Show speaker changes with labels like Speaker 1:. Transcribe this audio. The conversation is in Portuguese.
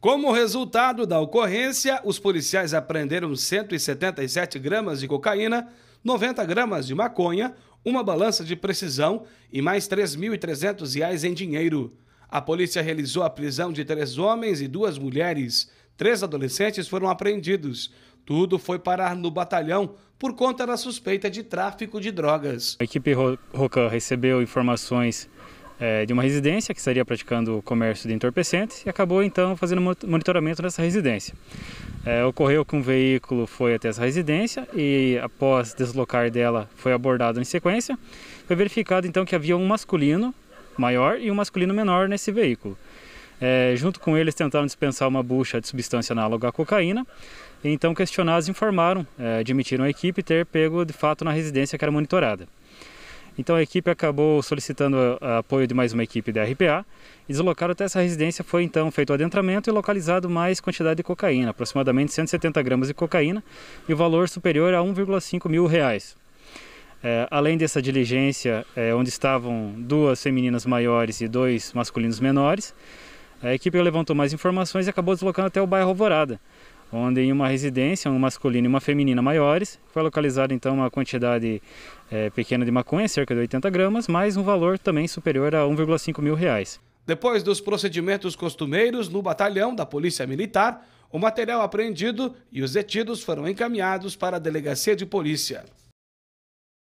Speaker 1: Como resultado da ocorrência, os policiais apreenderam 177 gramas de cocaína, 90 gramas de maconha, uma balança de precisão e mais R$ 3.300 em dinheiro. A polícia realizou a prisão de três homens e duas mulheres. Três adolescentes foram apreendidos. Tudo foi parar no batalhão por conta da suspeita de tráfico de drogas.
Speaker 2: A equipe Rocan recebeu informações é, de uma residência que estaria praticando comércio de entorpecentes e acabou então fazendo monitoramento nessa residência. É, ocorreu que um veículo foi até essa residência e, após deslocar dela, foi abordado em sequência. Foi verificado então que havia um masculino maior e um masculino menor nesse veículo. É, junto com eles tentaram dispensar uma bucha de substância análoga à cocaína. Então, questionados informaram, é, admitiram a equipe ter pego de fato na residência que era monitorada. Então a equipe acabou solicitando o ah, ah, apoio de mais uma equipe da RPA e deslocaram até essa residência. Foi então feito o adentramento e localizado mais quantidade de cocaína, aproximadamente 170 gramas de cocaína e o valor superior a 1,5 mil reais. É, além dessa diligência, é, onde estavam duas femininas maiores e dois masculinos menores, a equipe levantou mais informações e acabou deslocando até o bairro Alvorada, onde em uma residência, uma masculina e uma feminina maiores, foi localizada então uma quantidade é, pequena de maconha, cerca de 80 gramas, mais um valor também superior a 1,5 mil reais.
Speaker 1: Depois dos procedimentos costumeiros no batalhão da Polícia Militar, o material apreendido e os detidos foram encaminhados para a delegacia de polícia.